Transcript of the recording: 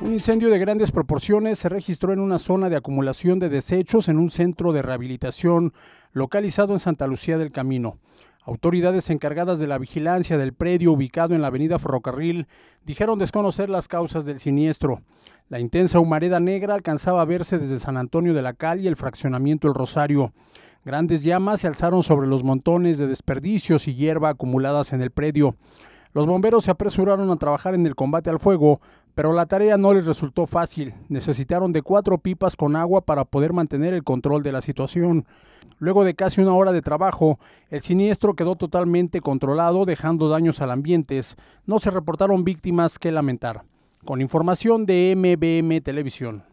Un incendio de grandes proporciones se registró en una zona de acumulación de desechos en un centro de rehabilitación localizado en Santa Lucía del Camino. Autoridades encargadas de la vigilancia del predio ubicado en la avenida Ferrocarril dijeron desconocer las causas del siniestro. La intensa humareda negra alcanzaba a verse desde San Antonio de la Cal y el fraccionamiento El Rosario. Grandes llamas se alzaron sobre los montones de desperdicios y hierba acumuladas en el predio. Los bomberos se apresuraron a trabajar en el combate al fuego, pero la tarea no les resultó fácil. Necesitaron de cuatro pipas con agua para poder mantener el control de la situación. Luego de casi una hora de trabajo, el siniestro quedó totalmente controlado, dejando daños al ambiente. No se reportaron víctimas que lamentar. Con información de MBM Televisión.